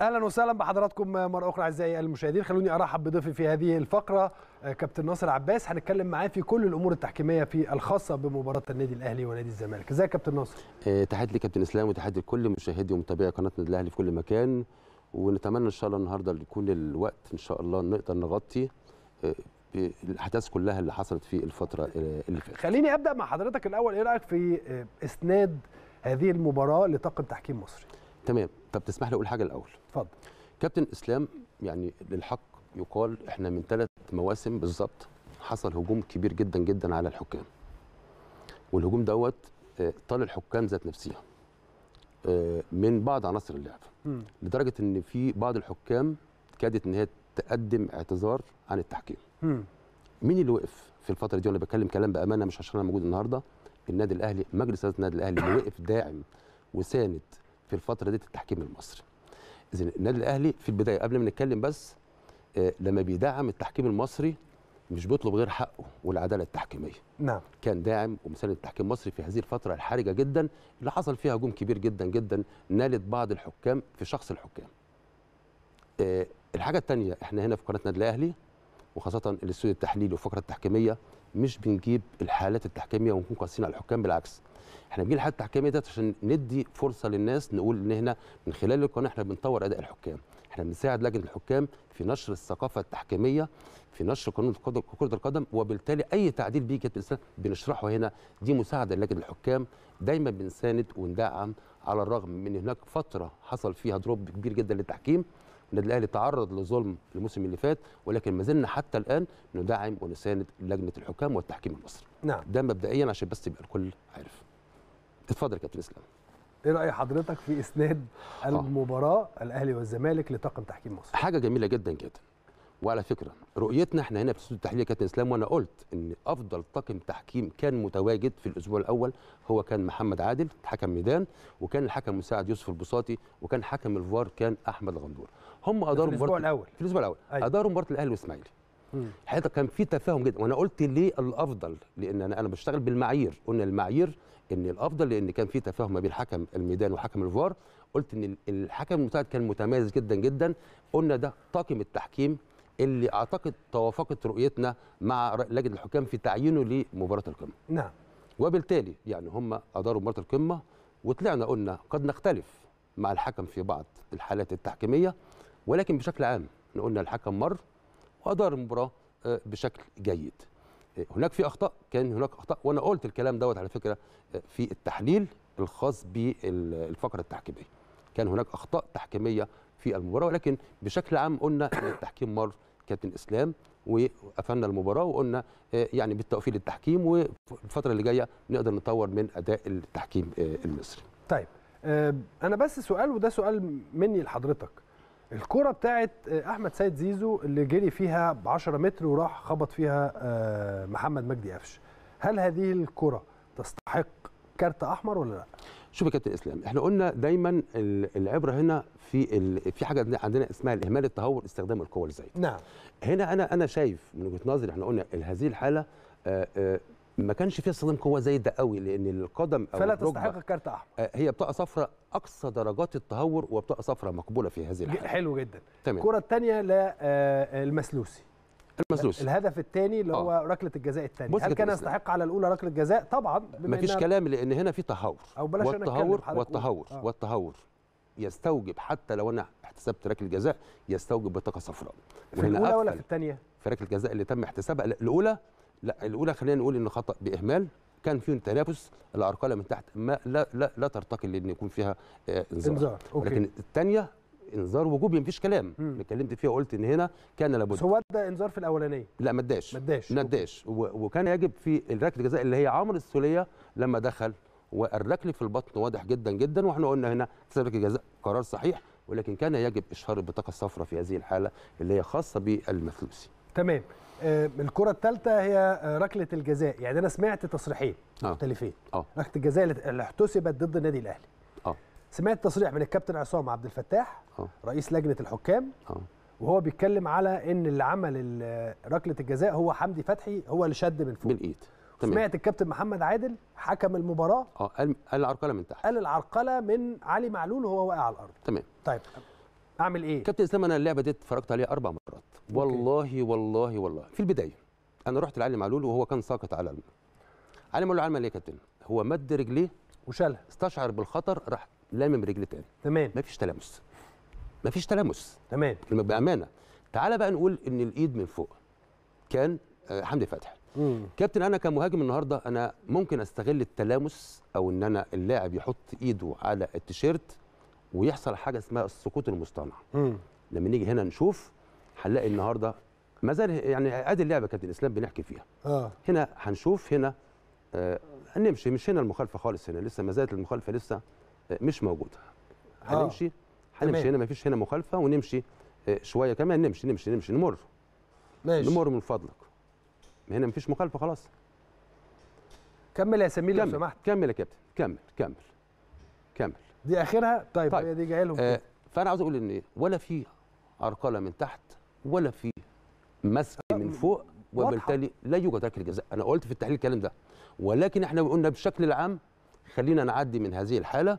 اهلا وسهلا بحضراتكم مره اخرى اعزائي المشاهدين خلوني ارحب بضيفي في هذه الفقره آه، كابتن ناصر عباس هنتكلم معاه في كل الامور التحكيميه في الخاصه بمباراه النادي الاهلي ونادي الزمالك ازيك يا كابتن ناصر لي آه، كابتن اسلام وتحياتي لكل مشاهدي ومتابعي قناه النادي الاهلي في كل مكان ونتمنى ان شاء الله النهارده يكون الوقت ان شاء الله نقدر نغطي آه، الاحداث كلها اللي حصلت في الفتره اللي فاتت خليني ابدا مع حضرتك الاول ايه رايك في اسناد هذه المباراه لطاقم تحكيم مصري تمام طب تسمح لي اقول حاجه الاول اتفضل كابتن اسلام يعني للحق يقال احنا من ثلاث مواسم بالظبط حصل هجوم كبير جدا جدا على الحكام والهجوم دوت آه، طال الحكام ذات نفسها آه، من بعض عناصر اللعبه لدرجه ان في بعض الحكام كادت ان هي تقدم اعتذار عن التحكيم مين اللي وقف في الفتره دي وانا بتكلم كلام بامانه مش عشان انا موجود النهارده النادي الاهلي مجلس اداره النادي الاهلي اللي وقف داعم وساند في الفتره دي التحكيم المصري النادي الاهلي في البدايه قبل ما نتكلم بس آه، لما بيدعم التحكيم المصري مش بيطلب غير حقه والعداله التحكيميه نعم كان داعم ومساند التحكيم المصري في هذه الفتره الحرجه جدا اللي حصل فيها هجوم كبير جدا جدا نالت بعض الحكام في شخص الحكام آه، الحاجه الثانيه احنا هنا في قناه النادي الاهلي وخاصه الاستوديو التحليلي والفقره التحكيميه مش بنجيب الحالات التحكيميه ونكون قاسيين على الحكام بالعكس احنا بنجي لحد التحكيميه ده عشان ندي فرصه للناس نقول ان احنا من خلال القناه احنا بنطور اداء الحكام احنا بنساعد لجنه الحكام في نشر الثقافه التحكيميه في نشر قانون كره القدم وبالتالي اي تعديل بيجي بنشرحه هنا دي مساعده لجنه الحكام دايما بنساند وندعم على الرغم من هناك فتره حصل فيها دروب كبير جدا للتحكيم النادي الاهلي تعرض لظلم الموسم اللي فات ولكن ما زلنا حتى الان ندعم ونساند لجنه الحكام والتحكيم المصري نعم ده مبدئيا عشان بس يبقى الكل عارف اتفضل يا كابتن اسلام ايه راي حضرتك في اسناد آه. المباراه الاهلي والزمالك لطاقم تحكيم مصر حاجه جميله جدا جدا وعلى فكره رؤيتنا احنا هنا في استوديو التحليل كابتن اسلام وانا قلت ان افضل طاقم تحكيم كان متواجد في الاسبوع الاول هو كان محمد عادل حكم ميدان وكان الحكم المساعد يوسف البساطي وكان حكم الفار كان احمد الغندور هم اداروا مباراه الاسبوع الاول في الاسبوع الاول أيوة. اداروا مباراه الاهلي والاسماعيلي حقيقه كان في تفاهم جدا وانا قلت ليه الافضل لان انا انا بشتغل بالمعايير قلنا المعايير ان الافضل لان كان في تفاهم ما بين حكم الميدان وحكم الفار قلت ان الحكم المساعد كان متميز جدا جدا قلنا ده طاقم التحكيم اللي اعتقد توافقت رؤيتنا مع لجنه الحكام في تعيينه لمباراه القمه نعم وبالتالي يعني هم اداروا مباراه القمه وطلعنا قلنا قد نختلف مع الحكم في بعض الحالات التحكيميه ولكن بشكل عام قلنا الحكم مر وادار المباراه آه، بشكل جيد آه، هناك في اخطاء كان هناك اخطاء وانا قلت الكلام دوت على فكره آه، في التحليل الخاص بالفقره التحكيميه كان هناك اخطاء تحكيميه في المباراه ولكن بشكل عام قلنا ان التحكيم مر كابتن اسلام وقفلنا المباراه وقلنا يعني بالتوفيق للتحكيم والفتره اللي جايه نقدر نطور من اداء التحكيم المصري. طيب انا بس سؤال وده سؤال مني لحضرتك الكرة بتاعت آه، احمد سيد زيزو اللي جري فيها ب 10 متر وراح خبط فيها آه، محمد مجدي قفش هل هذه الكرة تستحق كارت احمر ولا لا شوف يا كابتن اسلام احنا قلنا دايما العبره هنا في في حاجه عندنا اسمها الاهمال التهور استخدام القوه الزايده نعم هنا انا انا شايف من وجهه نظري احنا قلنا هذه الحاله آه، ما كانش فيها صدام قوه زي ده قوي لان القدم او فلا تستحق الكارت احمر آه، هي بطاقه صفراء اقصى درجات التهور وبطاقه صفراء مقبوله في هذه الحاله حلو جدا تمام الكره الثانيه للمسلوسي آه، المسلوسي الهدف الثاني اللي آه. هو آه. ركله الجزاء الثانيه هل كان يستحق على الاولى ركله جزاء طبعا ما فيش كلام لان هنا في تهور او بلاش والتهور والتهور آه. والتهور يستوجب حتى لو انا احتسبت ركله جزاء يستوجب بطاقه صفراء في الاولى ولا في الثانيه في ركله الجزاء اللي تم احتسابها الاولى لا الاولى خلينا نقول ان خطا باهمال كان فيه تنافس الاركله من تحت ما لا لا لا ترتقي لان يكون فيها آه، انذار انذار لكن الثانيه انذار وجوبي مفيش كلام اللي اتكلمت فيها وقلت ان هنا كان لابد هو ادى انذار في الاولانيه لا ما اداش ما اداش ما اداش وكان يجب في ركله الجزاء اللي هي عمرو السوليه لما دخل والركله في البطن واضح جدا جدا واحنا قلنا هنا سابق ركله جزاء قرار صحيح ولكن كان يجب اشهار البطاقه الصفراء في هذه الحاله اللي هي خاصه بالمفلوسي تمام آه، الكره الثالثه هي آه، ركله الجزاء يعني انا سمعت تصريحين آه. مختلفين ركله الجزاء اللي احتسبت ضد النادي الاهلي أوه. سمعت تصريح من الكابتن عصام عبد الفتاح أوه. رئيس لجنه الحكام أوه. وهو بيتكلم على ان اللي عمل ركله الجزاء هو حمدي فتحي هو اللي شد من فوق بالايد سمعت الكابتن محمد عادل حكم المباراه اه قال العرقله من تحت قال العرقله من علي معلول وهو واقع على الارض تمام طيب اعمل ايه كابتن اسلام انا اللعبه دي اتفرجت عليها اربع مرات والله والله والله في البدايه انا رحت لعلي معلول وهو كان ساقط على الماء علي معلول عمل ايه يا كابتن هو مد رجليه وشالها استشعر بالخطر راح لامم رجليه تاني تمام مفيش تلامس مفيش تلامس تمام بامانه تعالى بقى نقول ان الايد من فوق كان آه، حمدي فتحي كابتن انا كمهاجم النهارده انا ممكن استغل التلامس او ان انا اللاعب يحط ايده على التيشيرت ويحصل حاجه اسمها السقوط المصطنع لما نيجي هنا نشوف هنلاقي النهارده ما زال يعني ادي اللعبه كابتن اسلام بنحكي فيها آه. هنا هنشوف هنا آه هنمشي مش هنا المخالفه خالص هنا لسه ما زالت المخالفه لسه آه مش موجوده هنمشي آه. هنمشي هنمشي هنا ما فيش هنا مخالفه ونمشي آه شويه كمان نمشي نمشي نمشي نمر ماشي نمر من فضلك هنا ما فيش مخالفه خلاص كمل يا سمير لو سمحت كمل يا كابتن كمل كمل كمل دي اخرها طيب, طيب. هي دي جايه لهم آه فانا عاوز اقول ان إيه؟ ولا في عرقله من تحت ولا في مسك آه من فوق وبالتالي لا يوجد ركله جزاء انا قلت في التحليل الكلام ده ولكن احنا قلنا بشكل العام خلينا نعدي من هذه الحاله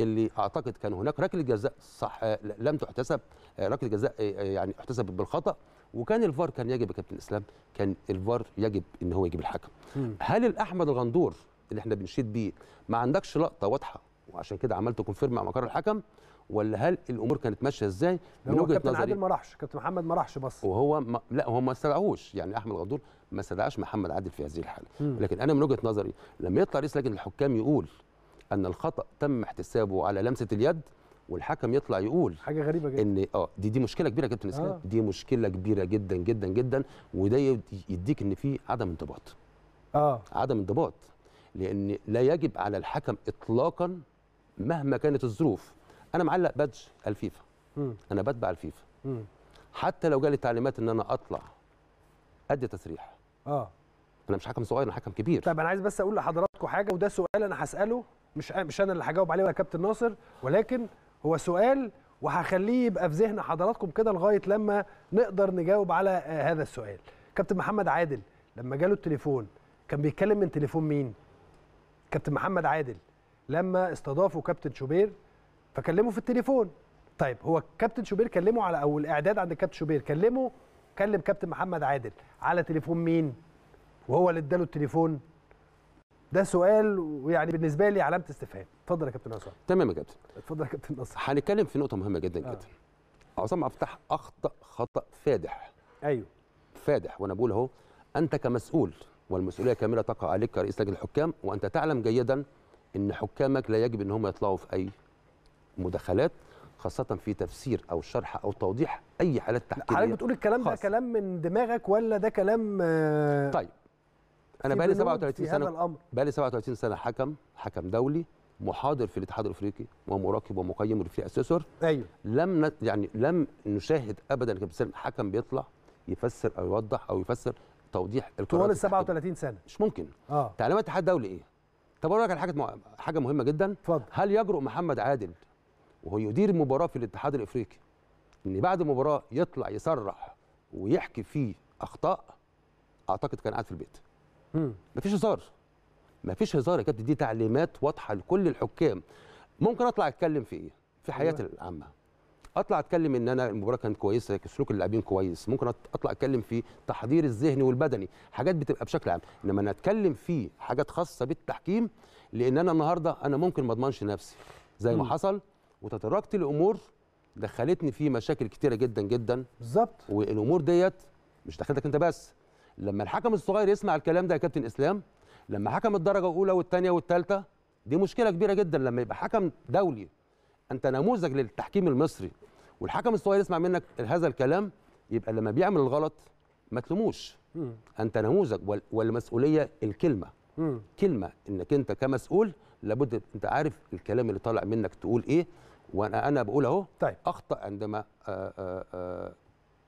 اللي اعتقد كان هناك ركله جزاء صح لم تحتسب آه، ركله جزاء آه، آه، يعني احتسبت بالخطا وكان الفار كان يجب يا كابتن اسلام كان الفار يجب ان هو يجيب الحكم هل الاحمد الغندور اللي احنا بنشيد بيه ما عندكش لقطه واضحه وعشان كده عملت كونفيرم مع مقر الحكم ولا هل الامور كانت ماشيه ازاي من وجهه نظري كابتن عادل ما راحش كابتن محمد ما راحش بس وهو ما لا هو ما استدعوش يعني احمد غدور ما استدعاش محمد عادل في هذه الحاله م. لكن انا من وجهه نظري لما يطلع رئيس لجنه الحكام يقول ان الخطا تم احتسابه على لمسه اليد والحكم يطلع يقول حاجه غريبه جدا ان اه دي دي مشكله كبيره كابتن اسلام آه. دي مشكله كبيره جدا جدا جدا وده يديك ان في عدم انضباط اه عدم انضباط لان لا يجب على الحكم اطلاقا مهما كانت الظروف انا معلق بادج الفيفا انا بتبع الفيفا حتى لو جالي تعليمات ان انا اطلع ادي تسريح اه انا مش حكم صغير انا حكم كبير طيب انا عايز بس اقول لحضراتكم حاجه وده سؤال انا هساله مش مش انا اللي هجاوب عليه ولا كابتن ناصر ولكن هو سؤال وهخليه يبقى في ذهن حضراتكم كده لغايه لما نقدر نجاوب على آه هذا السؤال كابتن محمد عادل لما جاله التليفون كان بيتكلم من تليفون مين كابتن محمد عادل لما استضافوا كابتن شوبير فكلمه في التليفون طيب هو كابتن شوبير كلمه على او الاعداد عند كابتن شوبير كلمه كلم كابتن محمد عادل على تليفون مين وهو اللي اداله التليفون ده سؤال ويعني بالنسبه لي علامه استفهام اتفضل يا كابتن عصام تمام يا كابتن اتفضل يا كابتن نصر هنتكلم في نقطه مهمه جدا آه. عصام افتح اخطا خطا فادح ايوه فادح وانا بقول اهو انت كمسؤول والمسؤوليه كامله تقع عليك كرئيس لجنه الحكام وانت تعلم جيدا ان حكامك لا يجب ان هم يطلعوا في اي مداخلات خاصة في تفسير أو شرح أو توضيح أي حالات تحكيمية حضرتك بتقول الكلام ده كلام من دماغك ولا ده كلام آه طيب أنا بقالي 37 سنة بقالي 37 سنة حكم حكم دولي محاضر في الاتحاد الافريقي ومراقب ومقيم وفي اسيسور ايوه لم نت يعني لم نشاهد ابدا كابتن حكم بيطلع يفسر او يوضح او يفسر توضيح طوال ال 37 سنه مش ممكن اه تعليمات الاتحاد الدولي ايه؟ طب اقول لك على حاجه حاجه مهمه جدا فضل. هل يجرؤ محمد عادل وهو يدير مباراه في الاتحاد الافريقي ان بعد المباراه يطلع يصرح ويحكي فيه اخطاء اعتقد كان قاعد في البيت مم. مفيش هزار مفيش هزار يا كابتن دي تعليمات واضحه لكل الحكام ممكن اطلع اتكلم في ايه في حياتي أيوة. العامه اطلع اتكلم ان انا المباراه كانت كويسه سلوك اللاعبين كويس ممكن اطلع اتكلم في تحضير الذهني والبدني حاجات بتبقى بشكل عام انما انا اتكلم في حاجات خاصه بالتحكيم لان انا النهارده انا ممكن ما اضمنش نفسي زي ما م. حصل وتدرجت الامور دخلتني في مشاكل كتيره جدا جدا بالظبط والامور ديت مش دخلتك انت بس لما الحكم الصغير يسمع الكلام ده يا كابتن اسلام لما حكم الدرجه الاولى والثانيه والثالثه دي مشكله كبيره جدا لما يبقى حكم دولي انت نموذج للتحكيم المصري والحكم الصغير يسمع منك هذا الكلام يبقى لما بيعمل الغلط ما تلوموش انت نموذج والمسؤوليه الكلمه مم. كلمه انك انت كمسؤول لابد انت عارف الكلام اللي طالع منك تقول ايه وانا انا بقول اهو طيب. اخطا عندما آآ آه، آآ آه، آه،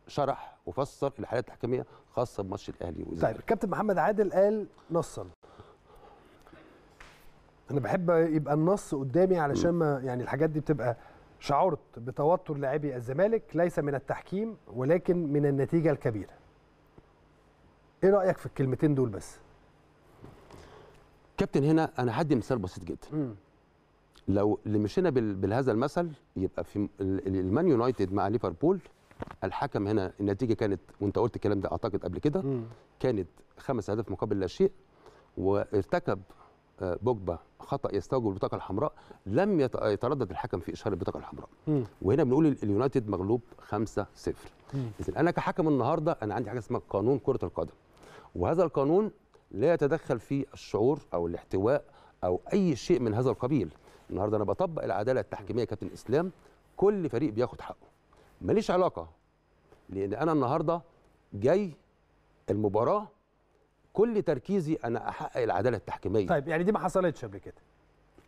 شرح وفسر الحالات التحكيميه خاصه بماتش الاهلي والزمالك طيب كابتن محمد عادل قال نصا انا بحب يبقى النص قدامي علشان ما يعني الحاجات دي بتبقى شعرت بتوتر لاعبي الزمالك ليس من التحكيم ولكن من النتيجه الكبيره ايه رايك في الكلمتين دول بس كابتن هنا انا هدي مثال بسيط جدا مم. لو اللي مشينا بهذا المثل يبقى في المان يونايتد مع ليفربول الحكم هنا النتيجه كانت وانت قلت الكلام ده اعتقد قبل كده كانت خمس اهداف مقابل لا شيء وارتكب بوجبا خطا يستوجب البطاقه الحمراء لم يتردد الحكم في اشهار البطاقه الحمراء وهنا بنقول اليونايتد مغلوب 5 0 اذا انا كحكم النهارده انا عندي حاجه اسمها قانون كره القدم وهذا القانون لا يتدخل في الشعور او الاحتواء او اي شيء من هذا القبيل النهارده انا بطبق العداله التحكيميه يا كابتن اسلام كل فريق بياخد حقه ماليش علاقه لان انا النهارده جاي المباراه كل تركيزي انا احقق العداله التحكيميه طيب يعني دي ما حصلتش قبل كده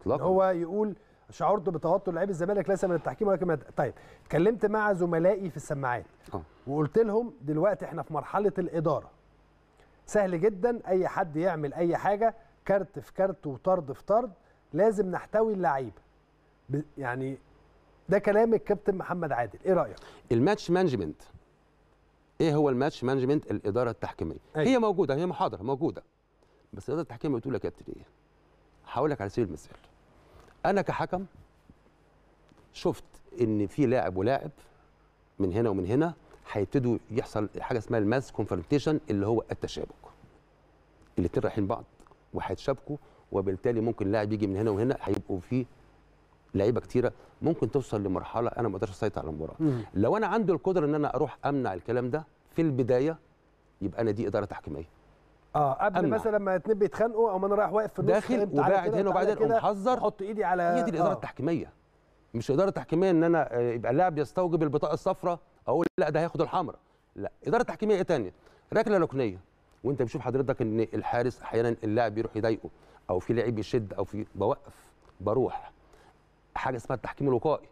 اطلاقا هو يقول شعرت بتوتر لعيب الزمالك ليس من التحكيم ولكن من طيب اتكلمت مع زملائي في السماعات أه. وقلت لهم دلوقتي احنا في مرحله الاداره سهل جدا اي حد يعمل اي حاجه كارت في كارت وطرد في طرد لازم نحتوي اللعيب يعني ده كلام الكابتن محمد عادل ايه رايك الماتش مانجمنت ايه هو الماتش مانجمنت الاداره التحكيميه أي. هي أيوة. موجوده هي محاضره موجوده بس الاداره التحكيميه بتقول لك يا كابتن ايه هقول لك على سبيل المثال انا كحكم شفت ان في لاعب ولاعب من هنا ومن هنا هيبتدوا يحصل حاجه اسمها الماس كونفرنتيشن اللي هو التشابك الاثنين رايحين بعض وهيتشابكوا وبالتالي ممكن لاعب يجي من هنا وهنا هيبقوا في لعيبه كتيره ممكن توصل لمرحله انا ما اقدرش اسيطر على المباراه لو انا عندي القدره ان انا اروح امنع الكلام ده في البدايه يبقى انا دي اداره تحكيميه اه قبل أمنع. مثلا ما اتنين بيتخانقوا او انا رايح واقف في النص داخل وباعد هنا وبعدين اقوم محذر احط ايدي على هي دي الاداره آه. التحكيميه مش اداره تحكيميه ان انا آه، يبقى اللاعب يستوجب البطاقه الصفراء اقول لا ده هياخد الحمراء لا اداره تحكيميه ايه ثانيه ركله ركنيه وانت بتشوف حضرتك ان الحارس احيانا اللاعب بيروح يضايقه او في لعيب يشد او في بوقف بروح حاجه اسمها التحكيم الوقائي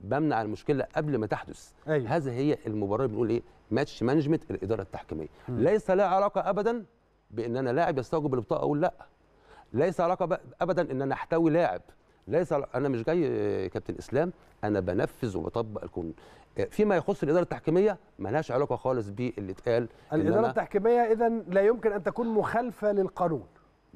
بمنع المشكله قبل ما تحدث أيوة. هذا هي المباراه بنقول ايه ماتش مانجمنت الاداره التحكيميه م. ليس لها علاقه ابدا بان انا لاعب يستوجب البطاقه اقول لا ليس علاقه ابدا ان انا احتوي لاعب ليس انا مش جاي كابتن اسلام انا بنفذ وبطبق القانون آه، فيما يخص الاداره التحكيميه لهاش علاقه خالص باللي اتقال الاداره التحكيميه اذا لا يمكن ان تكون مخالفه للقانون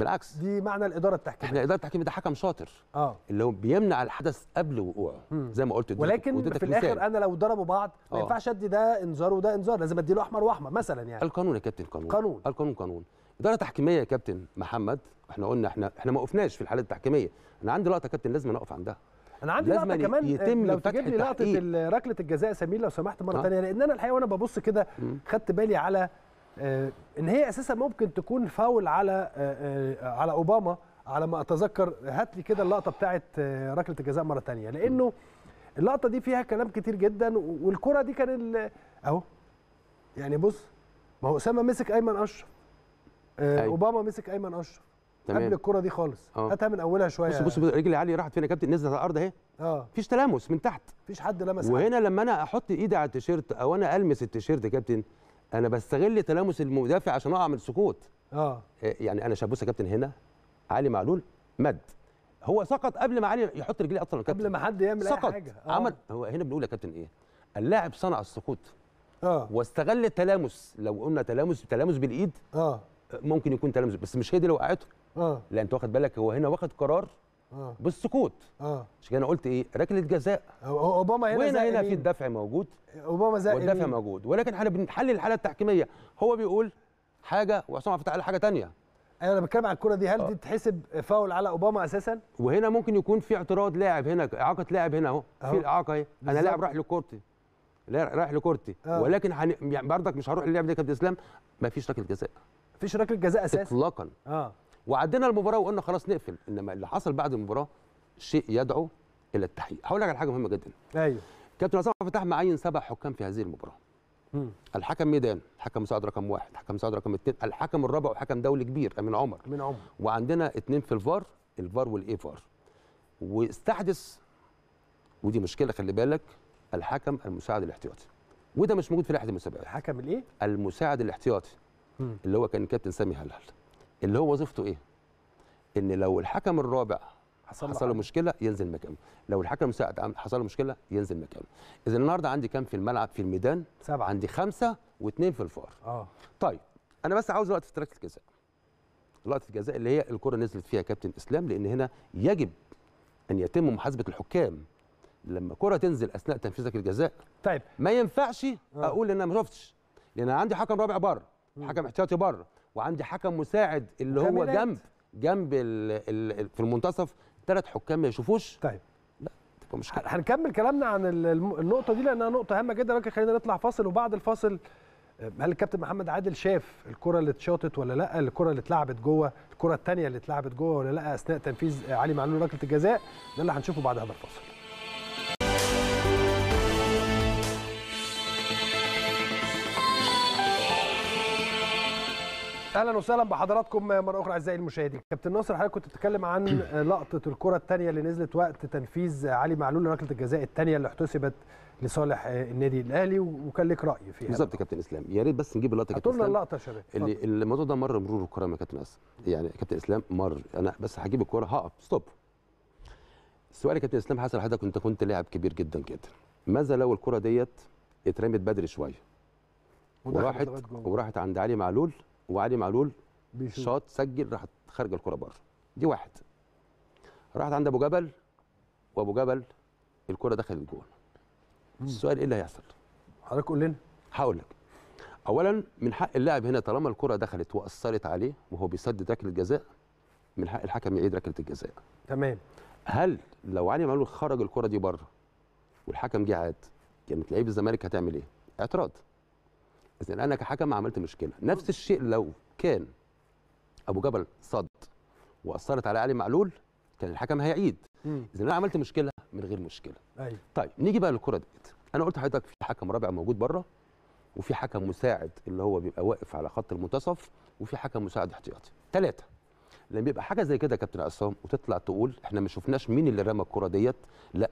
بالعكس دي معنى الاداره التحكيميه احنا الاداره التحكيميه ده حكم شاطر اه اللي هو بيمنع الحدث قبل وقوعه زي ما قلت ولكن في الاخر انا لو ضربوا بعض ما آه. ينفعش ادي ده انذار وده انذار لازم ادي له احمر واحمر مثلا يعني القانون يا كابتن قانون قانون القانون قانون اداره تحكيميه يا كابتن محمد احنا قلنا احنا احنا ما وقفناش في الحالات التحكيميه انا عندي لقطه يا كابتن لازم اقف عندها انا عندي لقطه كمان يتم آه، لو تجيب لي لقطه ركله الجزاء سمير لو سمحت مره ثانيه آه. لان انا الحقيقه وانا ببص كده خدت بالي على آه، ان هي اساسا ممكن تكون فاول على آه، آه، على اوباما على ما اتذكر هات لي كده اللقطه بتاعه ركله الجزاء مره ثانيه لانه اللقطه دي فيها كلام كتير جدا والكره دي كان اهو يعني بص ما هو اسامه مسك ايمن اشرف أي. أيوه. اوباما مسك ايمن اشرف تمام. قبل الكره دي خالص هاتها من اولها شويه بص بص, بص رجل علي راحت فين يا كابتن نزلت على الارض اهي اه مفيش تلامس من تحت مفيش حد لمس وهنا حد. لما انا احط ايدي على التيشيرت او انا المس التيشيرت يا كابتن انا بستغل تلامس المدافع عشان اقع من السكوت اه, آه، يعني انا يا كابتن هنا علي معلول مد هو سقط قبل ما علي يحط رجليه اصلا كابتن قبل ما حد يعمل سقط. اي حاجه آه. عمل هو هنا بنقول يا كابتن ايه اللاعب صنع السقوط اه واستغل التلامس لو قلنا تلامس تلامس بالايد اه ممكن يكون تلامس بس مش هي دي اللي وقعته اه لان انت واخد بالك هو هنا واخد قرار آه. بالسكوت اه عشان كده انا قلت ايه ركله جزاء اوباما هنا وهنا هنا في الدفع موجود اوباما زق والدفع موجود ولكن احنا بنحلل الحاله التحكيميه هو بيقول حاجه وعصام عبد الفتاح حاجه ثانيه ايوه انا بتكلم على الكره دي هل آه. دي تتحسب فاول على اوباما اساسا وهنا ممكن يكون في اعتراض لاعب هنا اعاقه لاعب هنا اهو في الاعاقه اهي انا لاعب رايح لكورتي لا رايح لكورتي آه. ولكن حن... يعني برضك مش هروح للعب ده كابتن اسلام مفيش ركله جزاء مفيش ركله جزاء اساسا اطلاقا اه وعدينا المباراه وقلنا خلاص نقفل انما اللي حصل بعد المباراه شيء يدعو الى التحقيق هقول لك على حاجه مهمه جدا ايوه كابتن عصام فتح معين سبع حكام في هذه المباراه مم. الحكم ميدان حكم مساعد رقم واحد حكم مساعد رقم اثنين الحكم الرابع وحكم دولي كبير امين عمر امين عمر وعندنا اثنين في الفار الفار والاي فار واستحدث ودي مشكله خلي بالك الحكم المساعد الاحتياطي وده مش موجود في لائحه المسابقات الحكم الايه المساعد الاحتياطي اللي هو كان كابتن سامي هلال اللي هو وظيفته ايه؟ ان لو الحكم الرابع حصل, له, حصل له مشكله ينزل مكانه لو الحكم المساعد حصل له مشكله ينزل مكانه اذا النهارده عندي كام في الملعب في الميدان سبعة. عندي خمسة واثنين في الفار اه طيب انا بس عاوز وقت في الجزاء لقطه الجزاء اللي هي الكره نزلت فيها كابتن اسلام لان هنا يجب ان يتم محاسبه الحكام لما كره تنزل اثناء تنفيذك الجزاء طيب ما ينفعش آه. اقول ان انا ما شفتش لان انا عندي حكم رابع بره حكم احتياطي بره وعندي حكم مساعد اللي هو جنب جنب الـ الـ في المنتصف ثلاث حكام ما يشوفوش طيب لا تبقى مشكله هنكمل كلامنا عن النقطه دي لانها نقطه هامه جدا لكن خلينا نطلع فاصل وبعد الفاصل آه، هل الكابتن محمد عادل شاف الكره اللي اتشاطت ولا لا الكره اللي اتلعبت جوه الكره الثانيه اللي اتلعبت جوه ولا لا اثناء تنفيذ علي معلول ركله الجزاء ده اللي هنشوفه بعد هذا الفاصل اهلا وسهلا بحضراتكم مره اخرى اعزائي المشاهدين كابتن ناصر حضرتك كنت بتتكلم عن لقطه الكره الثانيه اللي نزلت وقت تنفيذ علي معلول لركله الجزاء الثانيه اللي احتسبت لصالح آه، النادي الاهلي وكان لك راي فيها بالظبط كابتن اسلام يا ريت بس نجيب اللقطه كابتن اسلام اللقطه يا شباب اللي الموضوع ده مر مرور الكرامه يا كابتن اسلام يعني كابتن اسلام مر انا بس هجيب الكره هقف ستوب سؤال يا كابتن اسلام حصل حضرتك كنت كنت لاعب كبير جدا جدا ماذا لو الكره ديت اترمت بدري شويه وراحت وراحت عند علي معلول وعلي معلول شاط سجل راحت خارجه الكره بره دي واحد راحت عند ابو جبل وابو جبل الكره دخلت الجون السؤال ايه اللي هيحصل حضرتك قول لنا هقول لك اولا من حق اللاعب هنا طالما الكره دخلت واثرت عليه وهو بيسدد ركله جزاء من حق الحكم يعيد ركله الجزاء تمام هل لو علي معلول خرج الكره دي بره والحكم جه عاد كانت لعيب الزمالك هتعمل ايه اعتراض اذا انا كحكم عملت مشكله نفس الشيء لو كان ابو جبل صد واثرت على علي معلول كان الحكم هيعيد اذا انا عملت مشكله من غير مشكله أيوة. طيب نيجي بقى للكره ديت انا قلت لحضرتك في حكم رابع موجود بره وفي حكم مساعد اللي هو بيبقى واقف على خط المنتصف وفي حكم مساعد احتياطي ثلاثه لما بيبقى حاجه زي كده يا كابتن عصام وتطلع تقول احنا ما شفناش مين اللي رمى الكره ديت لا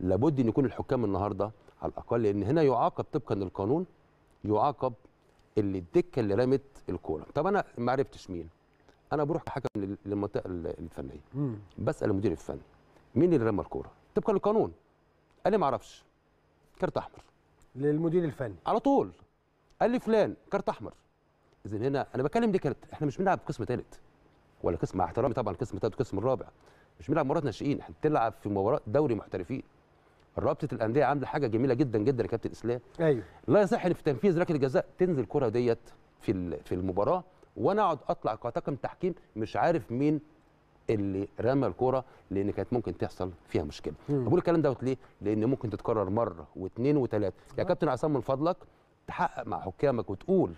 لابد ان يكون الحكام النهارده على الاقل لان هنا يعاقب طبقا للقانون يعاقب اللي الدكه اللي رمت الكوره طب انا ما عرفتش مين انا بروح كحكم للمنطقه الفنيه بسال المدير الفني مين اللي رمى الكوره طبقا للقانون قال لي ما اعرفش كارت احمر للمدير الفني على طول قال لي فلان كارت احمر اذا هنا انا بكلم دي كارت احنا مش بنلعب قسم ثالث ولا قسم مع احترامي طبعا قسم ثالث والقسم الرابع مش بنلعب مباراه ناشئين احنا بتلعب في مباراه دوري محترفين رابطه الانديه عامله حاجه جميله جدا جدا يا كابتن اسلام ايوه لا يصح ان في تنفيذ ركله جزاء تنزل الكره ديت في في المباراه وانا اقعد اطلع كطاقم تحكيم مش عارف مين اللي رمى الكرة لان كانت ممكن تحصل فيها مشكله بقول الكلام دوت ليه لان ممكن تتكرر مره واثنين وثلاثه يا آه. كابتن عصام من فضلك تحقق مع حكامك وتقول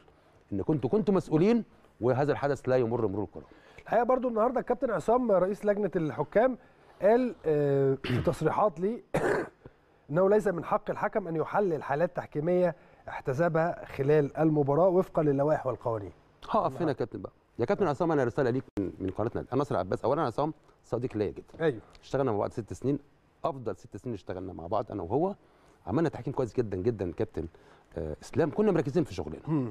ان كنتوا كنتوا مسؤولين وهذا الحدث لا يمر مرور الكره الحقيقه برضو النهارده الكابتن عصام رئيس لجنه الحكام قال آه، في تصريحات لي انه ليس من حق الحكم ان يحلل حالات تحكيميه احتسبها خلال المباراه وفقا للوائح والقوانين. هقف هنا يا نعم. كابتن بقى. يا كابتن عصام انا رساله ليك من قناتنا انا ناصر عباس اولا عصام صديق ليا جدا. ايوه اشتغلنا مع بعض ست سنين افضل ست سنين اشتغلنا مع بعض انا وهو عملنا تحكيم كويس جدا جدا كابتن آه اسلام كنا مركزين في شغلنا. م.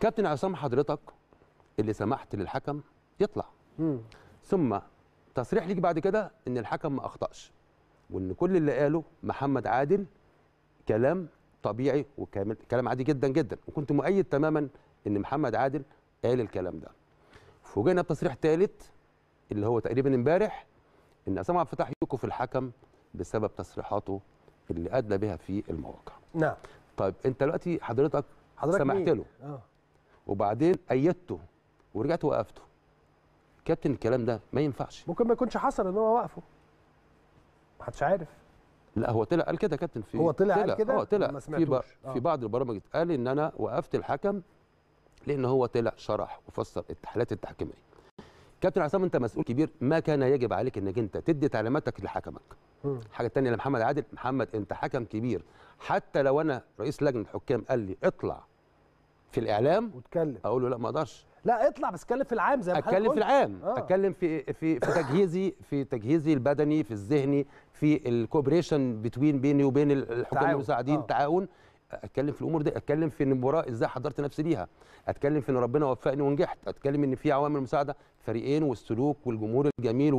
كابتن عصام حضرتك اللي سمحت للحكم يطلع. م. ثم تصريح ليك بعد كده ان الحكم ما اخطاش. وان كل اللي قاله محمد عادل كلام طبيعي وكلام عادي جدا جدا وكنت مؤيد تماما ان محمد عادل قال الكلام ده فوجئنا بتصريح ثالث اللي هو تقريبا امبارح ان اسامه عبد الفتاح يوقف الحكم بسبب تصريحاته اللي ادلى بها في المواقع نعم طيب انت دلوقتي حضرتك حضرتك سمعت له آه. وبعدين ايدته ورجعت وقفته كابتن الكلام ده ما ينفعش ممكن ما يكونش حصل ان هو وقفه محدش عارف لا هو طلع قال كده يا كابتن في هو طلع قال كده هو آه، طلع في, آه. في بعض البرامج قال ان انا وقفت الحكم لان هو طلع شرح وفسر الحالات التحكيميه كابتن عصام انت مسؤول كبير ما كان يجب عليك انك انت تدي تعليماتك لحكمك الحاجه الثانيه لمحمد عادل محمد انت حكم كبير حتى لو انا رئيس لجنه حكام قال لي اطلع في الاعلام وتكلم اقول له لا ما اقدرش لا اطلع بس اتكلم في العام زي ما اتكلم في العام آه. اتكلم في في في تجهيزي في تجهيزي البدني في الذهني في الكوبريشن بتوين بيني وبين الحكام المساعدين آه. تعاون اتكلم في الامور دي اتكلم في ان المباراه ازاي حضرت نفسي ليها اتكلم في ان ربنا وفقني ونجحت اتكلم ان في عوامل مساعده فريقين والسلوك والجمهور الجميل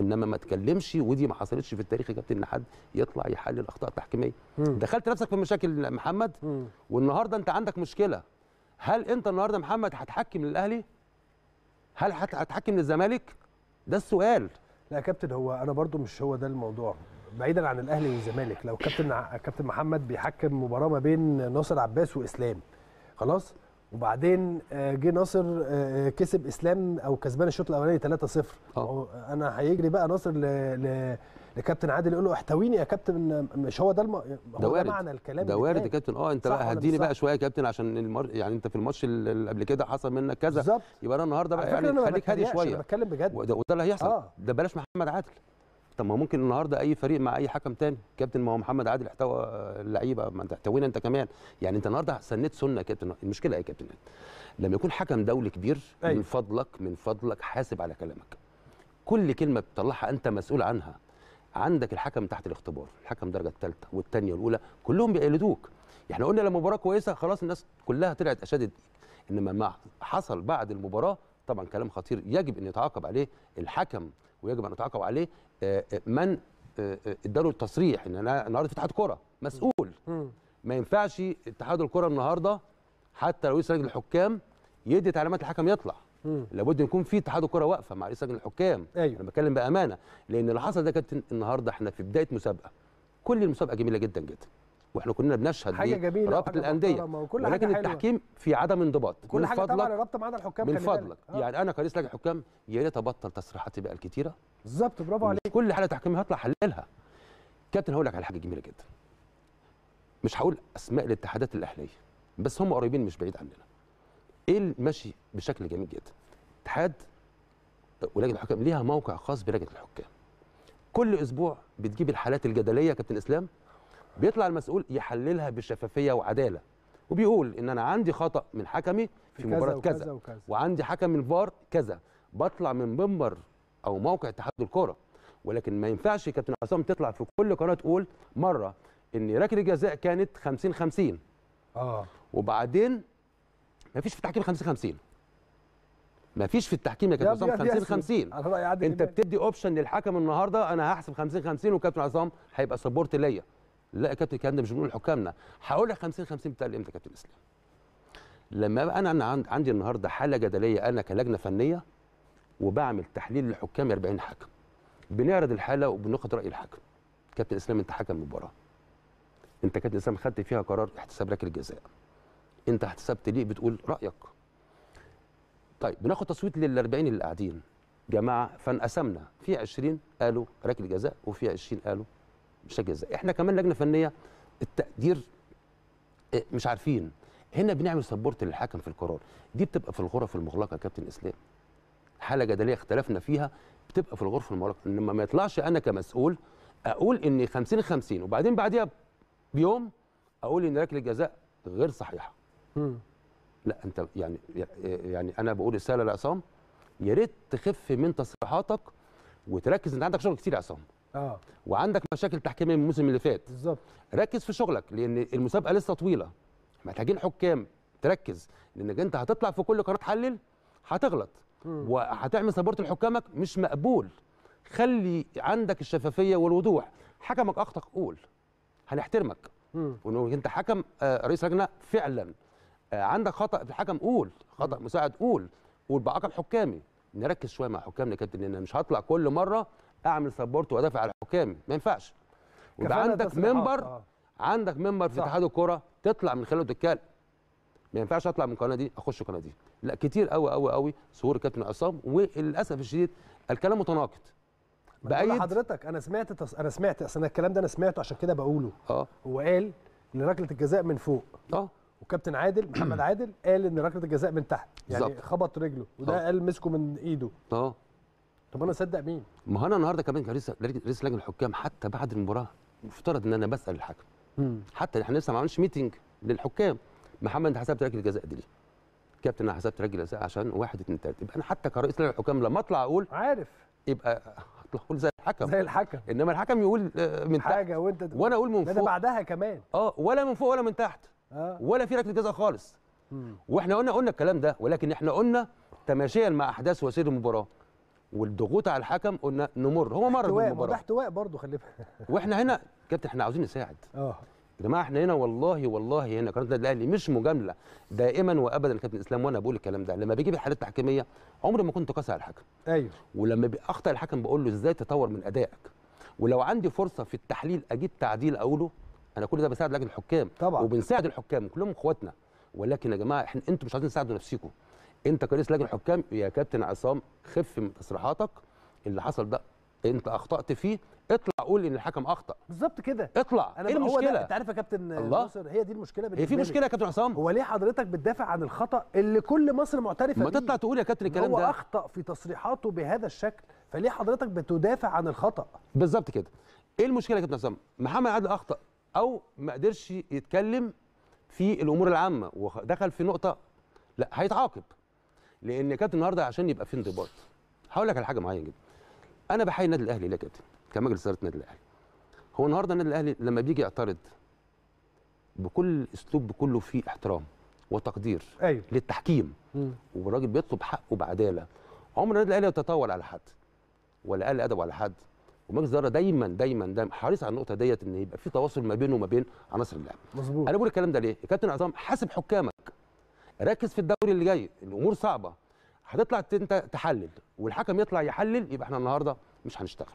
انما ما تكلمش ودي ما حصلتش في التاريخ يا كابتن ان حد يطلع يحلل اخطاء تحكيميه دخلت نفسك في مشاكل محمد مم. والنهارده انت عندك مشكله هل انت النهارده محمد هتحكم للاهلي هل هتحكم للزمالك ده السؤال لا يا كابتن هو انا برضو مش هو ده الموضوع بعيدا عن الاهلي والزمالك لو كابتن كابتن محمد بيحكم مباراه ما بين ناصر عباس واسلام خلاص وبعدين آه، جه ناصر آه، آه، كسب اسلام او كسبان الشوط الاولاني 3-0 انا هيجري بقى ناصر ل... ل... لكابتن عادل يقول له احتويني يا كابتن مش هو ده الم... هو ده, وارد. ده معنى الكلام ده وارد يا كابتن اه انت بقى هديني بقى شويه يا كابتن عشان المر... يعني انت في الماتش اللي قبل كده حصل منك كذا بالزبط. يبقى انا النهارده بقى يعني خليك هادي شويه انا بتكلم بجد وده اللي هيحصل آه. ده بلاش محمد عادل طب ما ممكن النهارده اي فريق مع اي حكم تاني كابتن ما هو محمد عادل احتوى اللعيبه ما انت احتوينا انت كمان يعني انت النهارده سنيت سنه كابتن المشكله ايه يا كابتن لما يكون حكم دولي كبير أي. أيوه. من فضلك من فضلك حاسب على كلامك كل كلمه بتطلعها انت مسؤول عنها عندك الحكم تحت الاختبار الحكم درجه الثالثه والثانيه والاولى كلهم بيقلدوك احنا يعني قلنا لما مباراه كويسه خلاص الناس كلها طلعت اشادت انما ما حصل بعد المباراه طبعا كلام خطير يجب ان يتعاقب عليه الحكم ويجب ان يتعاقب عليه آه، آه، من آه، اداله التصريح ان انا النهارده اتحاد كره مسؤول ما ينفعش اتحاد الكره النهارده حتى لو رئيس لجنه الحكام يدي تعليمات الحكم يطلع لابد يكون في اتحاد الكره واقفه مع رئيس لجنه الحكام أيوه. انا بتكلم بامانه لان اللي حصل ده كابتن النهارده احنا في بدايه مسابقه كل المسابقه جميله جدا جدا واحنا كنا بنشهد حاجه جميله رابطه الانديه ولكن التحكيم في عدم انضباط كل حاجه فضلك طبعا الرابطه ما الحكام من فضلك آه. يعني انا كرئيس لجنه الحكام يا ريت ابطل تصريحاتي بقى الكتيره بالظبط برافو عليك كل حاله تحكيميه هطلع حللها كابتن هقول لك على حاجه جميله جدا مش هقول اسماء الاتحادات الاهليه بس هم قريبين مش بعيد عننا ايه اللي ماشي بشكل جميل جدا اتحاد ولجنه الحكام ليها موقع خاص بلجنه الحكام كل اسبوع بتجيب الحالات الجدليه كابتن اسلام بيطلع المسؤول يحللها بشفافيه وعداله وبيقول ان انا عندي خطا من حكمي في مباراه كذا, وكذا وعندي حكم من فار كذا بطلع من منبر او موقع اتحاد الكوره ولكن ما ينفعش كابتن عصام تطلع في كل قناه تقول مره ان ركله الجزاء كانت 50 50 اه وبعدين ما فيش في التحكيم 50 50 ما فيش في التحكيم يا كابتن عصام 50 50 انت بتدي اوبشن للحكم النهارده انا هحسب 50 50 وكابتن عصام هيبقى سبورت ليا لا يا كابتن الكلام ده مش بنقول لحكامنا هقول لك 50 50 بتاع امتى يا كابتن اسلام لما انا عندي النهارده حاله جدليه انا كلجنه فنيه وبعمل تحليل لحكام 40 حكم بنعرض الحاله وبناخد راي الحكم كابتن اسلام انت حكم المباراه انت كابتن اسلام خدت فيها قرار احتساب لك الجزاء انت احتسبت ليه بتقول رايك طيب بناخد تصويت لل 40 اللي قاعدين جماعه فانقسمنا في 20 قالوا ركله جزاء وفي 20 قالوا بشكل ازاي احنا كمان لجنه فنيه التقدير آه، مش عارفين هنا بنعمل سبورت للحكم في القرار دي بتبقى في الغرف المغلقه يا كابتن اسلام حاله جدليه اختلفنا فيها بتبقى في الغرف المغلقه انما ما يطلعش انا كمسؤول اقول ان 50 50 وبعدين بعديها بيوم اقول ان ركله الجزاء غير صحيحه لا انت يعني يعني انا بقول رساله لعصام يا ريت تخف من تصريحاتك وتركز انت عندك شغل كتير يا عصام اه وعندك مشاكل تحكيميه من الموسم اللي فات بالظبط ركز في شغلك لان المسابقه لسه طويله محتاجين حكام تركز لانك انت هتطلع في كل قناه تحلل هتغلط وهتعمل سبورت لحكامك مش مقبول خلي عندك الشفافيه والوضوح حكمك اخطا قول هنحترمك وانه انت حكم آه، رئيس لجنه فعلا آه، عندك خطا في الحكم قول خطا مساعد قول قول بعقب حكامي نركز شويه مع حكامنا كابتن لان مش هطلع كل مره اعمل سبورت وادافع على الحكام ما ينفعش ويبقى عندك منبر آه. عندك منبر في اتحاد الكوره تطلع من خلاله تتكلم ما ينفعش اطلع من القناه دي اخش القناه دي لا كتير قوي قوي قوي ظهور كابتن عصام وللاسف الشديد الكلام متناقض بأيد حضرتك انا سمعت تص... انا سمعت اصل الكلام ده انا سمعته عشان كده بقوله اه هو قال ان ركله الجزاء من فوق اه وكابتن عادل محمد عادل قال ان ركله الجزاء من تحت يعني بالزبط. خبط رجله وده أوه. قال مسكه من ايده اه طب انا اصدق مين؟ ما انا النهارده كمان رئيس لجنه الحكام حتى بعد المباراه مفترض ان انا بسال الحكم مم. حتى احنا لسه ما عملناش ميتنج للحكام محمد انت حسبت ركله جزاء دي ليه؟ كابتن انا حسبت ركله جزاء عشان واحد اثنين ثلاثه يبقى انا حتى كرئيس لجنه الحكام لما اطلع اقول عارف يبقى اطلع اقول زي الحكم زي الحكم انما الحكم يقول آه، من تحت حاجه وانت وانا اقول من فوق ده بعدها كمان اه ولا من فوق ولا من تحت آه. ولا في ركله جزاء خالص مم. واحنا قلنا قلنا الكلام ده ولكن احنا قلنا تماشيا مع احداث وسير المباراه والضغوط على الحكم قلنا نمر هو مر بالمباراه ده احتواء برضه خلي بالك واحنا هنا كابتن احنا عاوزين نساعد اه يا جماعه احنا هنا والله والله هنا قناه النادي الاهلي مش مجامله دائما وابدا كابتن اسلام وانا بقول الكلام ده لما بيجي الحالات التحكيميه عمري ما كنت قاسي على الحكم ايوه ولما اخطا الحكم بقول له ازاي تطور من ادائك ولو عندي فرصه في التحليل اجيب تعديل اقوله انا كل ده بساعد لجنه الحكام طبعا وبنساعد الحكام كلهم اخواتنا ولكن يا جماعه احنا انتوا مش عايزين تساعدوا نفسكم انت كرئيس لجنه الحكام يا كابتن عصام خف من تصريحاتك اللي حصل ده انت اخطات فيه اطلع قول ان الحكم اخطا بالظبط كده اطلع انا ايه المشكله انت عارف يا كابتن مصر هي دي المشكله بالنسبه هي في مشكله يا كابتن عصام هو ليه حضرتك بتدافع عن الخطا اللي كل مصر معترفه بيه ما تطلع تقول يا كابتن الكلام ده هو اخطا في تصريحاته بهذا الشكل فليه حضرتك بتدافع عن الخطا بالظبط كده ايه المشكله يا كابتن عصام محمد عادل اخطا او ما قدرش يتكلم في الامور العامه ودخل في نقطه لا هيتعاقب لان كابتن النهارده عشان يبقى في انضباط هقول لك على حاجه معينه جدا انا بحيي النادي الاهلي ليه يا كابتن كمجلس اداره النادي الاهلي هو النهارده النادي الاهلي لما بيجي يعترض بكل اسلوب بكله فيه احترام وتقدير أيوه. للتحكيم والراجل بيطلب حقه بعداله عمر النادي الاهلي يتطاول على حد ولا قال ادب على حد ومجلس الاداره دايما دايما دايما حريص على النقطه ديت ان يبقى في تواصل ما بينه وما بين عناصر اللعب مظبوط انا بقول الكلام ده ليه؟ يا كابتن عظام حاسب حكامك ركز في الدوري اللي جاي الامور صعبه هتطلع انت تحلل والحكم يطلع يحلل يبقى احنا النهارده مش هنشتغل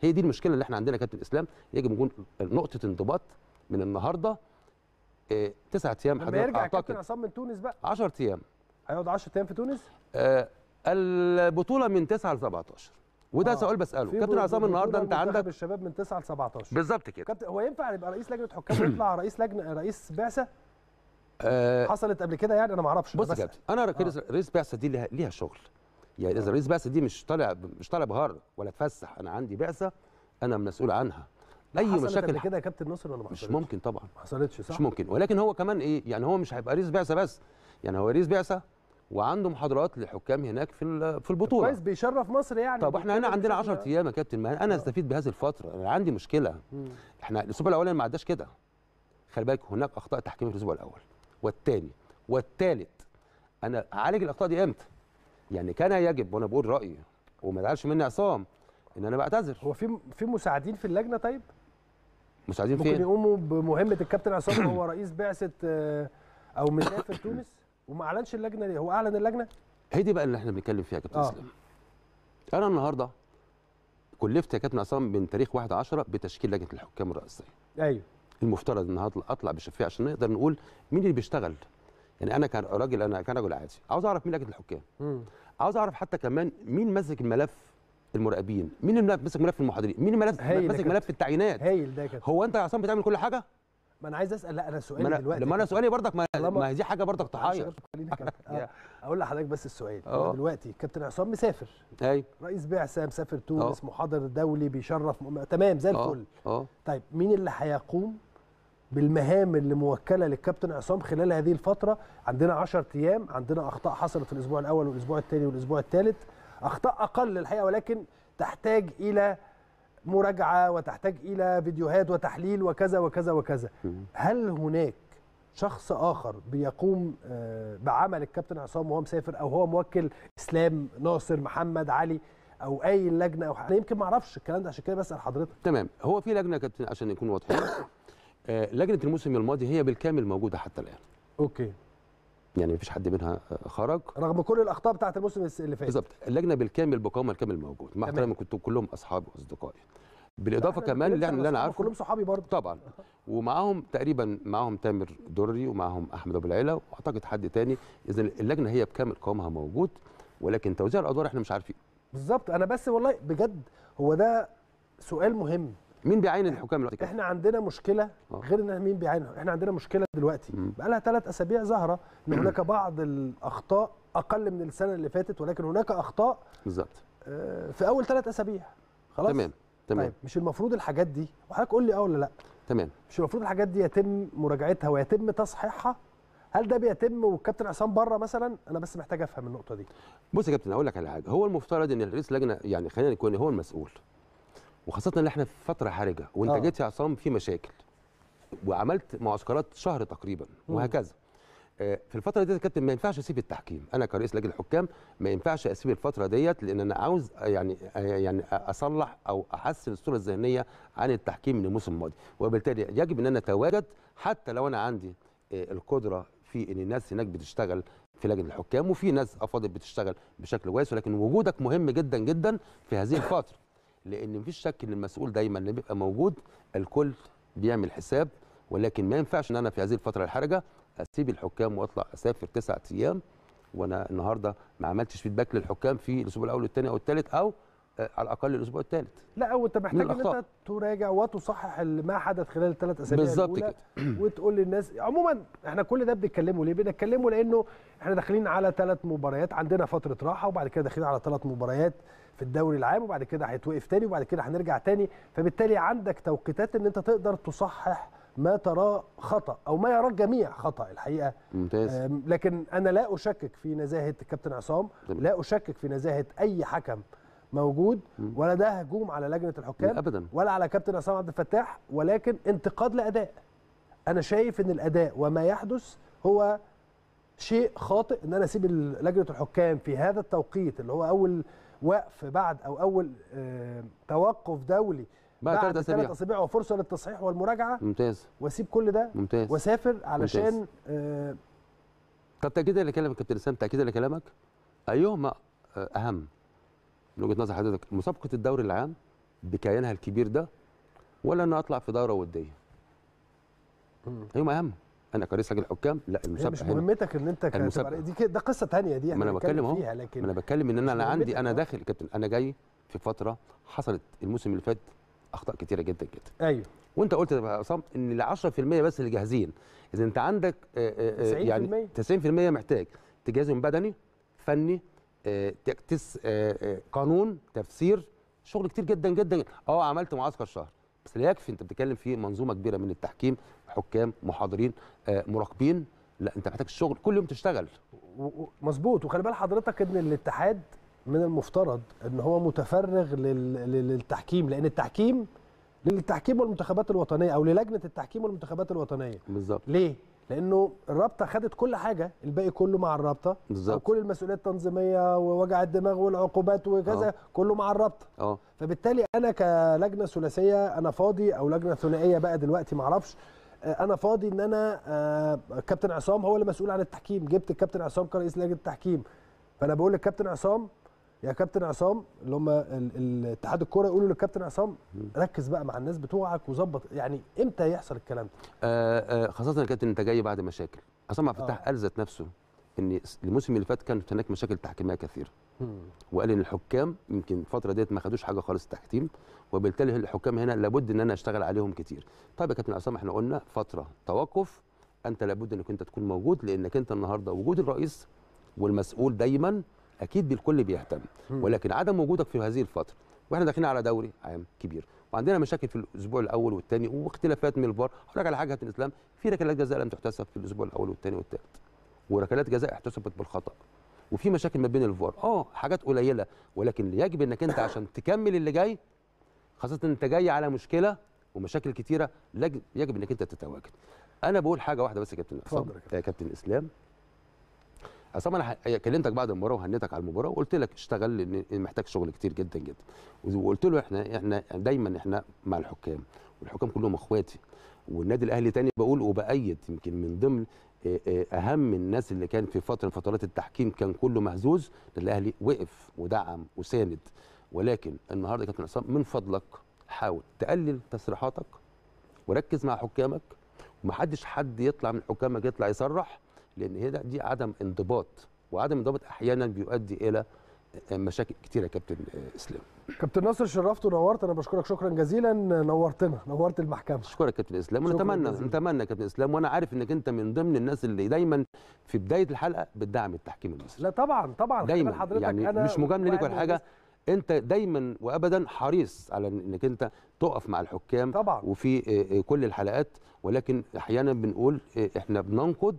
هي دي المشكله اللي احنا عندنا يا كابتن اسلام يجب نكون نقطه انضباط من النهارده إيه تسعة ايام حضرتك اعتقد كابتن عصام من تونس بقى 10 ايام هيقعد 10 ايام في تونس آه البطوله من 9 ل 17 وده آه. سؤال بساله كابتن عصام النهارده انت عندك الشباب من 9 ل 17 بالظبط كده كابتن هو ينفع يبقى رئيس لجنه حكام يطلع رئيس لجنه رئيس بعثه آه حصلت قبل كده يعني انا ما اعرفش بص كده انا آه. رئيس بعثه دي ليها, ليها شغل يعني اذا آه. رئيس بعثه دي مش طالع مش طالع بهارد ولا اتفسح انا عندي بعثه انا مسؤول عنها اي مشاكل كده يا كابتن نصر ولا ما مش ممكن طبعا ما حصلتش صح مش ممكن ولكن هو كمان ايه يعني هو مش هيبقى رئيس بعثه بس يعني هو رئيس بعثه وعنده محاضرات لحكام هناك في في البطوله كويس بيشرف مصر يعني طب احنا هنا عندنا 10 ايام يا كابتن ما انا آه. استفيد بهذه الفتره انا عندي مشكله مم. احنا الاسبوع الاولاني ما عداش كده خلي بالك هناك اخطاء تحكيميه في الاسبوع الاول والثاني والثالث انا اعالج الاخطاء دي امتى يعني كان يجب وانا بقول رايي وما يزعلش مني عصام ان انا بعتذر هو في في مساعدين في اللجنه طيب مساعدين فين ممكن يقوموا بمهمه الكابتن عصام هو رئيس بعثه آه، او مسافر تونس وما اعلنش اللجنه ليه هو اعلن اللجنه هي دي بقى اللي احنا بنتكلم فيها يا كابتن آه. اسلام انا النهارده كلفت يا كابتن عصام من تاريخ 1 10 بتشكيل لجنه الحكام الرئيسيه ايوه المفترض ان اطلع بشفافيه عشان نقدر نقول مين اللي بيشتغل يعني انا كراجل انا كرجل عادي عاوز اعرف مين لجنه الحكام عاوز اعرف حتى كمان مين ماسك الملف المراقبين مين اللي ماسك ملف المحاضرين مين ملف ماسك ملف التعيينات هايل كده هو انت يا عصام بتعمل كل حاجه ما انا عايز اسال لا انا سؤالي أنا دلوقتي لما انا سؤالي برضك ما, ما دي حاجه برضك تحير أه، اقول لحضرتك بس السؤال أه. دلوقتي كابتن عصام مسافر ايوه رئيس بعثه مسافر تونس أه. محاضر دولي بيشرف تمام زي الفل طيب مين اللي هيقوم بالمهام اللي موكله للكابتن عصام خلال هذه الفتره عندنا 10 ايام عندنا اخطاء حصلت في الاسبوع الاول والاسبوع الثاني والاسبوع الثالث اخطاء اقل الحقيقه ولكن تحتاج الى مراجعه وتحتاج الى فيديوهات وتحليل وكذا وكذا وكذا هل هناك شخص اخر بيقوم آه، بعمل الكابتن عصام وهو مسافر او هو موكل اسلام ناصر محمد علي او اي لجنه او حاجه يمكن ما اعرفش الكلام ده عشان كده بسال حضرتك تمام هو في لجنه كابتن عشان نكون واضحين آه، لجنه الموسم الماضي هي بالكامل موجوده حتى الان اوكي يعني مفيش حد منها آه، خرج رغم كل الاخطاء بتاعه الموسم اللي فات بالظبط اللجنه بالكامل بقوامها الكامل موجود مع احترامي كنتوا كلهم اصحابي واصدقائي بالاضافه كمان اللي اللي انا عارفه كلهم صحابي برضه طبعا ومعاهم تقريبا معاهم تامر دري ومعاهم احمد ابو العيله واعتقد حد تاني اذا اللجنه هي بكامل قوامها موجود ولكن توزيع الادوار احنا مش عارفين بالظبط انا بس والله بجد هو ده سؤال مهم مين بيعين الحكام دلوقتي احنا عندنا مشكله اه. غير ان مين بيعين احنا عندنا مشكله دلوقتي بقى لها ثلاث اسابيع ظاهره ان هناك بعض الاخطاء اقل من السنه اللي فاتت ولكن هناك اخطاء بالظبط آه، في اول ثلاث اسابيع خلاص تمام تمام طيب مش المفروض الحاجات دي وحضرتك قول لي اه ولا لا تمام مش المفروض الحاجات دي يتم مراجعتها ويتم تصحيحها هل ده بيتم والكابتن عصام بره مثلا انا بس محتاج افهم النقطه دي بص يا كابتن اقول لك على حاجه هو المفترض ان رئيس لجنه يعني خلينا نكون هو المسؤول وخاصه ان احنا في فتره حرجه وانت آه. جيت يا عصام في مشاكل وعملت معسكرات شهر تقريبا وهكذا آه، في الفتره دي يا كابتن ما ينفعش اسيب التحكيم انا كرئيس لجنه الحكام ما ينفعش اسيب الفتره ديت لان انا عاوز يعني يعني اصلح او احسن الصوره الذهنيه عن التحكيم من الموسم الماضي وبالتالي يجب ان انا اتواجد حتى لو انا عندي آه، القدره في ان الناس هناك بتشتغل في لجنه الحكام وفي ناس افاضل بتشتغل بشكل كويس ولكن وجودك مهم جدا جدا في هذه الفتره لان مفيش شك ان المسؤول دايما اللي بيبقى موجود الكل بيعمل حساب ولكن ما ينفعش ان انا في هذه الفتره الحرجه اسيب الحكام واطلع اسافر تسعة ايام وانا النهارده ما عملتش فيدباك للحكام في الاسبوع الاول والثاني او الثالث او آه، على الاقل الاسبوع الثالث لا او انت محتاج ان انت تراجع وتصحح ما حدث خلال الثلاث اسابيع بالظبط كده وتقول للناس عموما احنا كل ده بنتكلمه ليه؟ بنتكلمه لانه احنا داخلين على ثلاث مباريات عندنا فتره راحه وبعد كده داخلين على ثلاث مباريات في الدوري العام وبعد كده هيتوقف تاني وبعد كده هنرجع تاني فبالتالي عندك توقيتات ان انت تقدر تصحح ما تراه خطا او ما يراه الجميع خطا الحقيقه ممتاز لكن انا لا اشكك في نزاهه الكابتن عصام لا اشكك في نزاهه اي حكم موجود ولا ده هجوم على لجنه الحكام ابدا ولا على كابتن عصام عبد الفتاح ولكن انتقاد لاداء انا شايف ان الاداء وما يحدث هو شيء خاطئ ان انا اسيب لجنه الحكام في هذا التوقيت اللي هو اول وقف بعد او اول آه توقف دولي بعد ثلاث اسابيع ثلاث اسابيع وفرصه للتصحيح والمراجعه ممتاز واسيب كل ده ممتاز واسافر علشان ممتاز. آه طب تاكيدا لكلامك كابتن اسامه تاكيدا لكلامك ايهما اهم من وجهه نظر حضرتك مسابقه الدوري العام بكيانها الكبير ده ولا ان اطلع في دوره وديه؟ ايوه اهم انا كرئيس لجنه الحكام لا المسابقه مش مهمتك ان انت المسابقه دي ده قصه ثانيه دي احنا ما انا بتكلم اهو لكن ما انا بتكلم ان انا, أنا عندي انا داخل كابتن انا جاي في فتره حصلت الموسم اللي فات اخطاء كثيره جدا جدا ايوه وانت قلت يا عصام ان ال 10% بس اللي جاهزين اذا انت عندك آآ آه، آآ آه، آه، يعني 90% محتاج تجهيزهم بدني فني آه، تكتس آه، آه، قانون تفسير شغل كتير جدا جدا اه عملت معسكر شهر بس لا يكفي انت بتتكلم في منظومه كبيره من التحكيم حكام محاضرين مراقبين لا انت محتاج الشغل كل يوم تشتغل مظبوط وخلي بال حضرتك ان الاتحاد من المفترض ان هو متفرغ للتحكيم لان التحكيم للتحكيم والمنتخبات الوطنيه او للجنه التحكيم والمنتخبات الوطنيه بالظبط ليه لانه الرابطه خدت كل حاجه الباقي كله مع الرابطه بالظبط وكل المسؤوليات التنظيميه ووجع الدماغ والعقوبات وكذا أوه. كله مع الرابطه اه فبالتالي انا كلجنه ثلاثيه انا فاضي او لجنه ثنائيه بقى دلوقتي معرفش آه، انا فاضي ان انا الكابتن آه، عصام هو اللي مسؤول عن التحكيم جبت الكابتن عصام كرئيس لجنه التحكيم فانا بقول للكابتن عصام يا كابتن عصام اللي هم الاتحاد الكوره يقولوا للكابتن عصام ركز بقى مع الناس بتوعك وظبط يعني امتى يحصل الكلام ده؟ آه، آه، خاصه الكابتن كابتن انت جاي بعد مشاكل عصام عبد الفتاح آه. الزت نفسه ان الموسم اللي فات كانت هناك مشاكل تحكيميه كثيره وقال ان الحكام يمكن الفتره ديت ما خدوش حاجه خالص التحكيم وبالتالي الحكام هنا لابد ان انا اشتغل عليهم كتير طيب يا كابتن عصام احنا قلنا فتره توقف انت لابد انك انت تكون موجود لانك انت النهارده وجود الرئيس والمسؤول دايما اكيد بالكل بيهتم ولكن عدم وجودك في هذه الفتره واحنا داخلين على دوري عام كبير وعندنا مشاكل في الاسبوع الاول والثاني واختلافات من الفار هقول على حاجه الاسلام في ركلات جزاء لم تحتسب في الاسبوع الاول والثاني والثالث وركلات جزاء احتسبت بالخطا وفي مشاكل ما بين الفار اه حاجات قليله ولكن يجب انك انت عشان تكمل اللي جاي خاصه انت جاي على مشكله ومشاكل كتيره يجب انك انت تتواجد انا بقول حاجه واحده بس يا كابتن اتفضل يا كابتن اسلام اصل انا كلمتك بعد المباراه وهنيتك على المباراه وقلت لك اشتغل لان محتاج شغل كتير جدا جدا وقلت له احنا احنا دايما احنا مع الحكام والحكام كلهم اخواتي والنادي الاهلي تاني بقول وبأيد يمكن من ضمن آه، آه، اهم الناس اللي كان في فتره من فترات التحكيم كان كله مهزوز الاهلي وقف ودعم وساند ولكن النهارده كابتن عصام من فضلك حاول تقلل تصريحاتك وركز مع حكامك ومحدش حد يطلع من حكامك يطلع يصرح لان هنا دي عدم انضباط وعدم انضباط احيانا بيؤدي الى مشاكل كتيرة يا كابتن آه، اسلام كابتن ناصر شرفت ونورت انا بشكرك شكرا جزيلا نورتنا نورت المحكمه اشكرك كابتن اسلام ونتمنى نتمنى كابتن اسلام وانا عارف انك انت من ضمن الناس اللي دايما في بدايه الحلقه بتدعم التحكيم المصري لا طبعا طبعا دايما حضرتك يعني أنا مش مجامله ليك ولا حاجه انت دايما وابدا حريص على انك انت تقف مع الحكام طبعا وفي آه، آه، كل الحلقات ولكن احيانا بنقول احنا بننقد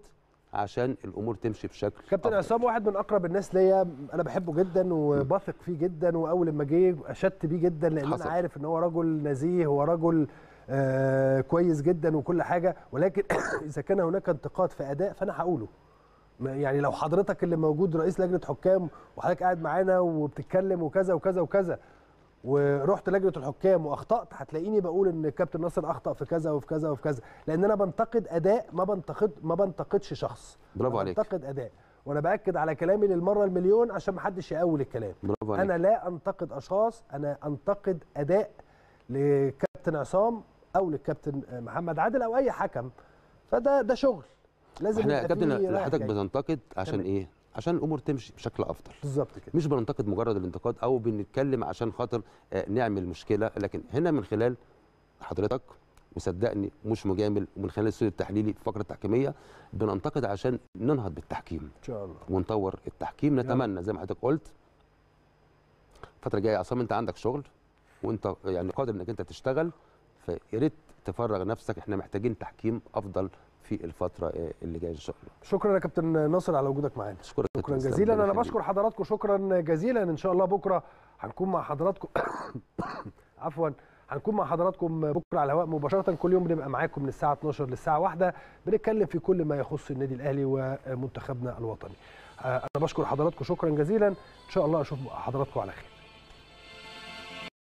عشان الامور تمشي بشكل كابتن عصام واحد من اقرب الناس ليا انا بحبه جدا وبثق فيه جدا واول ما جه اشدت بيه جدا لان حصل. انا عارف ان هو رجل نزيه ورجل آه كويس جدا وكل حاجه ولكن اذا كان هناك انتقاد في اداء فانا هقوله يعني لو حضرتك اللي موجود رئيس لجنه حكام وحضرتك قاعد معانا وبتتكلم وكذا وكذا وكذا ورحت لجنه الحكام واخطات هتلاقيني بقول ان كابتن ناصر اخطا في كذا وفي كذا وفي كذا لان انا بنتقد اداء ما بنتقد ما بنتقدش شخص برافو عليك بنتقد اداء وانا باكد على كلامي للمره المليون عشان ما حدش يقول الكلام برافو عليك. انا لا انتقد اشخاص انا انتقد اداء لكابتن عصام او للكابتن محمد عادل او اي حكم فده ده شغل لازم احنا كابتن حضرتك بتنتقد عشان تمام. ايه عشان الامور تمشي بشكل افضل بالظبط كده مش بننتقد مجرد الانتقاد او بنتكلم عشان خاطر آه، نعمل مشكله لكن هنا من خلال حضرتك وصدقني مش مجامل ومن خلال الاستوديو التحليلي في الفقره التحكيميه بننتقد عشان ننهض بالتحكيم ان شاء الله ونطور التحكيم نعم. نتمنى زي ما حضرتك قلت الفتره الجايه عصام انت عندك شغل وانت يعني قادر انك انت تشتغل فيا ريت تفرغ نفسك احنا محتاجين تحكيم افضل في الفتره آه، اللي جايه ان شاء الله شكرا يا كابتن ناصر على وجودك معانا شكرا, شكرا جزيلا انا بشكر حضراتكم شكرا جزيلا ان شاء الله بكره هنكون مع حضراتكم عفوا هنكون مع حضراتكم بكره على الهواء مباشره كل يوم بنبقى معاكم من الساعه 12 للساعه 1 بنتكلم في كل ما يخص النادي الاهلي ومنتخبنا الوطني آه، انا بشكر حضراتكم شكرا جزيلا ان شاء الله اشوف حضراتكم على خير